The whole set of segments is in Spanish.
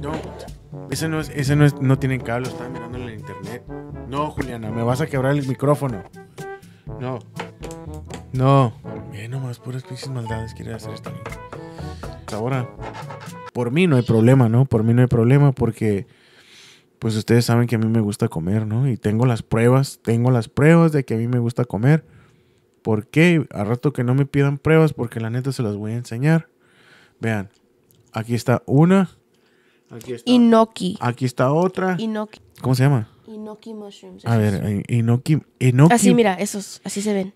no. Ese no es, ese no es, no tienen cable, estaba mirando en el internet. No, Juliana, me vas a quebrar el micrófono. No. No. Bien, nomás puras maldades quiere hacer esto. Pues ahora, por mí no hay problema, ¿no? Por mí no hay problema porque, pues ustedes saben que a mí me gusta comer, ¿no? Y tengo las pruebas, tengo las pruebas de que a mí me gusta comer. ¿Por qué? A rato que no me pidan pruebas porque la neta se las voy a enseñar. Vean, aquí está una, Aquí está. Inoki. Aquí está otra. Inoki. ¿Cómo se llama? Inoki mushrooms. A ver, eh, inoki, inoki. Así, mira, esos, así se ven.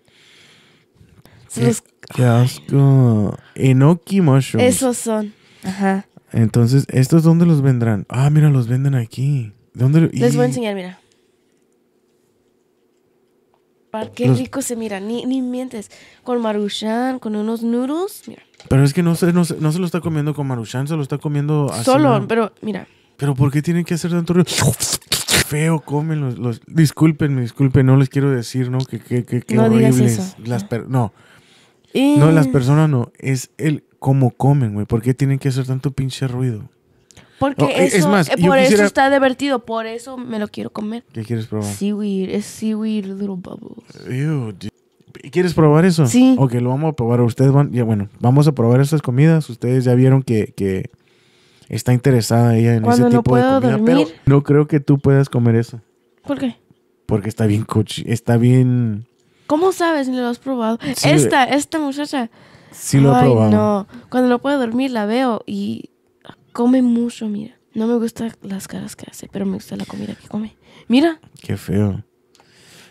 Qué asco. Enoki mushrooms. Esos son. Ajá. Entonces, ¿estos dónde los vendrán? Ah, mira, los venden aquí. ¿Dónde Les voy a enseñar, mira. Qué rico se mira, ni, ni mientes. Con maruchan, con unos noodles, mira. Pero es que no se, no, se, no se lo está comiendo con Maruchan, se lo está comiendo así. Solo, pero mira. Pero ¿por qué tienen que hacer tanto ruido? Feo, comen los, Disculpen, Disculpen, disculpen, no les quiero decir, ¿no? Que, que, que, no Digas Las No. No, las personas no. Es el cómo comen, güey. ¿Por qué tienen que hacer tanto pinche ruido? Porque oh, es más, eh, por eso está divertido, por eso me lo quiero comer. ¿Qué quieres probar? Seaweed, es seaweed little bubbles. Ew, dude. ¿Quieres probar eso? Sí. que lo vamos a probar. Ustedes van, ya, bueno, vamos a probar esas comidas. Ustedes ya vieron que, está interesada ella en ese tipo de comida. Pero no creo que tú puedas comer eso. ¿Por qué? Porque está bien cochi, está bien. ¿Cómo sabes si lo has probado? esta, esta muchacha. Sí lo he probado. No, cuando no puedo dormir la veo y come mucho, mira. No me gustan las caras que hace, pero me gusta la comida que come. Mira. Qué feo.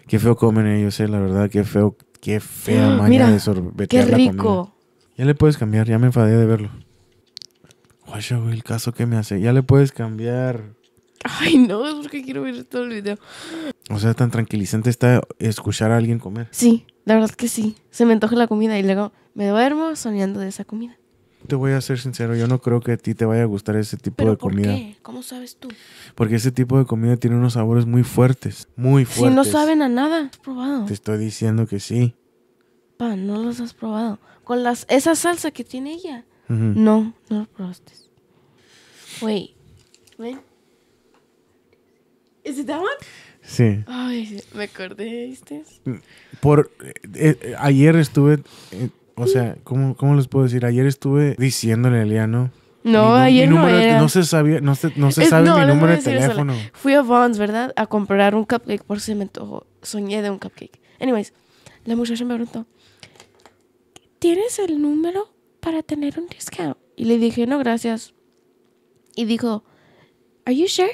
Qué feo comen ellos, eh, la verdad, qué feo Qué fea ah, maña de sorbetear qué rico. Ya le puedes cambiar, ya me enfadé de verlo. Guacha, güey, el caso que me hace. Ya le puedes cambiar. Ay, no, es porque quiero ver todo el video. O sea, tan tranquilizante está escuchar a alguien comer. Sí, la verdad que sí. Se me antoja la comida y luego me duermo soñando de esa comida te voy a ser sincero, yo no creo que a ti te vaya a gustar ese tipo ¿Pero de por Qué? ¿Cómo sabes tú? Porque ese tipo de comida tiene unos sabores muy fuertes, muy fuertes. Si no saben a nada, has probado. Te estoy diciendo que sí. Pa, no los has probado. Con las esa salsa que tiene ella. No, no los probaste. Wait. ¿ven? ¿Es that Sí. Ay, me acordé, mm, Por eh, eh, ayer estuve eh, o sea, ¿cómo, cómo les puedo decir? Ayer estuve diciéndole a Eliano. No, ayer no era. no se sabía, no se, no se sabe mi número de teléfono. Fui a Vons, ¿verdad? A comprar un cupcake por si me antojó. Soñé de un cupcake. Anyways, la muchacha me preguntó, ¿tienes el número para tener un discount? Y le dije, no, gracias. Y dijo, ¿Are you sure?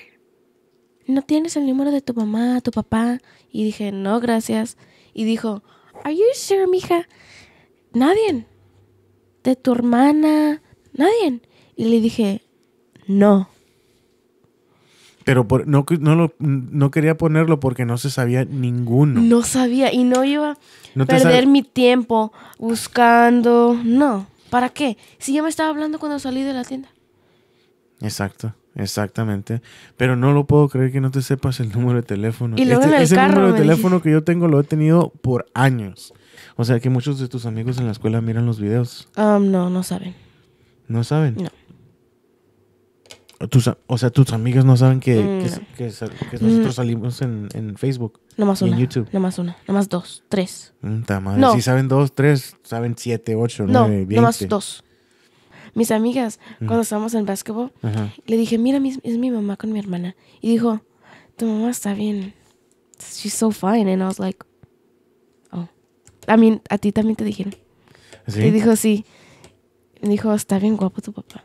¿No tienes el número de tu mamá, tu papá? Y dije, no, gracias. Y dijo, ¿Are you sure, mija? nadie. De tu hermana, nadie. Y le dije, no. Pero por, no, no, no, quería ponerlo porque no se sabía ninguno. No sabía y no iba a perder mi tiempo buscando. No, ¿para qué? Si yo me estaba hablando cuando salí de la tienda. Exacto. Exactamente. Pero no lo puedo creer que no te sepas el número de teléfono. ese número de teléfono que yo tengo lo he tenido por años. O sea que muchos de tus amigos en la escuela miran los videos. Um, no, no saben. ¿No saben? No. o sea, tus amigos no saben que, mm, nosotros mm. salimos en, en, Facebook. más una. En YouTube. más una. más dos. Tres. Mm, no. Si saben dos, tres, saben siete, ocho, no, nueve, veinte. Nomás dos mis amigas, cuando estábamos en básquetbol, le dije, mira, es mi mamá con mi hermana. Y dijo, tu mamá está bien. She's so fine. And I was like, oh. I a ti también te dijeron. ¿Sí? Y dijo, sí. dijo, está bien guapo tu papá.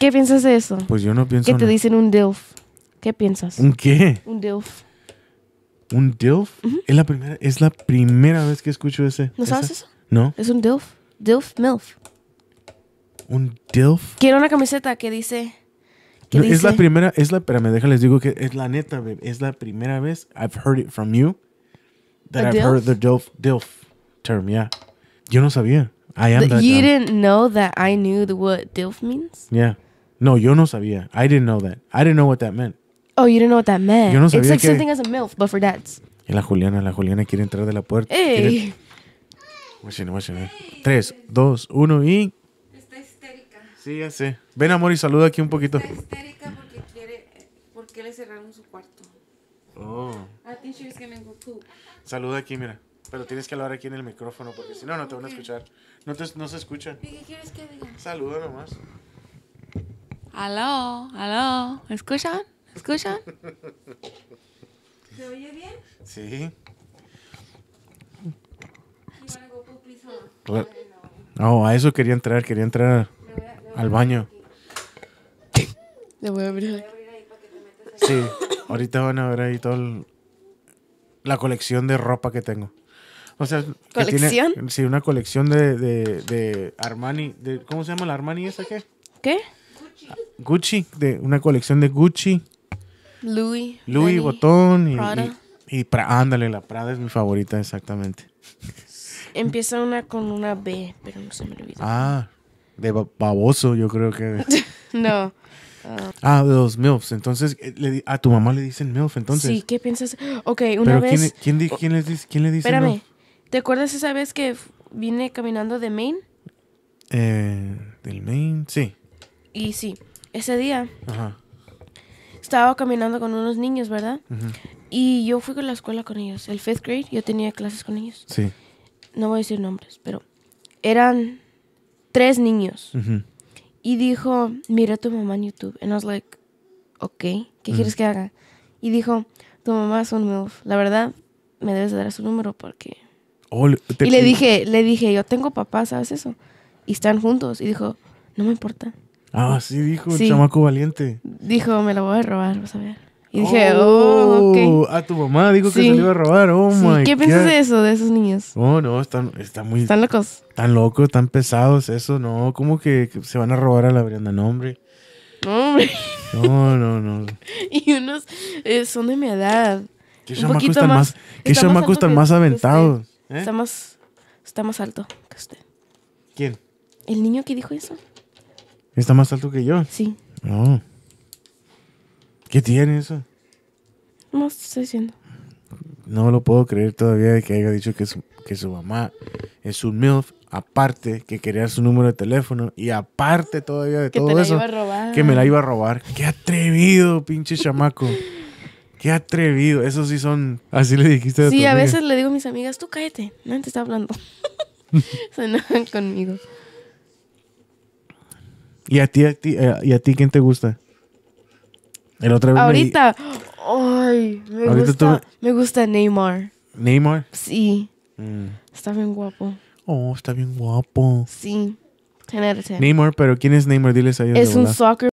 ¿Qué piensas de eso? Pues yo no pienso. Que te dicen un DILF. ¿Qué piensas? ¿Un qué? Un DILF. ¿Un DILF? es, la primera, es la primera vez que escucho ese. ¿No sabes eso? No. Es un DILF. DILF, MILF. Un DILF. Quiero una camiseta que dice. Que no, dice... Es la primera, es la, espérame, déjales, digo que es la neta, babe, es la primera vez I've heard it from you that A I've DILF? heard the DILF, DILF term, yeah. Yo no sabía. I am that you didn't know that I knew the, what DILF means? Yeah. No, yo no sabía. I didn't know that. I didn't know what that meant. Oh, you didn't know what that meant. Yo no sabía It's like que... something as a MILF, but for dads. Y la Juliana, la Juliana quiere entrar de la puerta. Ey. Quiere... Watch it, watch it. Eh. Tres, dos, uno y... Sí, ya sé. Ven, amor, y saluda aquí un poquito. Está histérica porque quiere. Porque le cerraron su cuarto. Oh. Saluda aquí, mira. Pero tienes que hablar aquí en el micrófono porque si no, no te van a escuchar. No, te, no se escuchan. ¿Y qué quieres que diga? Saluda nomás. Aló, aló. ¿Escuchan? ¿Escuchan? ¿Se oye bien? Sí. Oh, a eso quería entrar, quería entrar al baño. Le voy a abrir. Sí, ahorita van a ver ahí toda la colección de ropa que tengo. O sea, ¿colección? sí, una colección de, de, de Armani. De, ¿Cómo se llama la Armani esa qué? ¿Qué? Gucci, de una colección de Gucci. Louis. Louis Botón y, Prada. y, ándale, la Prada es mi favorita, exactamente. Empieza una con una B, pero no se me olvida. Ah, de baboso, yo creo que. no. Ah. ah, de los MILFs. Entonces, eh, a tu mamá le dicen MILF, entonces. Sí, ¿qué piensas? Ok, una vez... ¿quién, quién, dice, ¿Quién le Espérame, ¿te acuerdas esa vez que vine caminando de Maine? Eh, del Maine, sí. Y sí, ese día Ajá. estaba caminando con unos niños, ¿verdad? Y yo fui con la escuela con ellos. El fifth grade, yo tenía clases con ellos. Sí. No voy a decir nombres, pero eran tres niños. Y dijo, mira tu mamá en YouTube. Y I like, ok, ¿qué quieres que haga? Y dijo, tu mamá es un move. La verdad, me debes dar su número porque... Oh, y le dije, le dije, yo tengo papá, ¿sabes eso? Y están juntos. Y dijo, no me importa. Ah, sí, dijo chamaco valiente. Dijo, me lo voy a robar, vas a ver. Y dije, oh, ok. Oh, a tu mamá dijo que se le iba a robar, oh sí. my ¿Qué piensas de eso, de esos niños? Oh, no, están, muy. Están locos. Están locos, están pesados, eso, no. ¿Cómo que, se van a robar a la Brianda? No, hombre. No, hombre. No, no, no. y unos eh, son de mi edad. ¿Qué chamacos están más, ¿qué está más, están más aventados? ¿eh? Está, más, está más alto que usted. ¿Quién? El niño que dijo eso. ¿Está más alto que yo? Sí. No. ¿Qué tiene eso? No estoy No lo puedo creer todavía de que haya dicho que su, que su mamá es un MILF. Aparte que quería su número de teléfono y aparte todavía de que todo la Iba a robar. Que me la iba a robar. Qué atrevido, pinche chamaco. Qué atrevido. eso sí son. Así le dijiste. A sí, a veces le digo a mis amigas, tú cállate. Nadie te está hablando. Sonaban conmigo. ¿Y a ti, a ti, eh, ¿y a ti quién te gusta? Ahorita. Ay, me, gusta, me gusta Neymar. ¿Neymar? Sí. Mm. Está bien guapo. Oh, está bien guapo. Sí. Neymar, pero ¿quién es Neymar? Diles a ellos. Es un soccer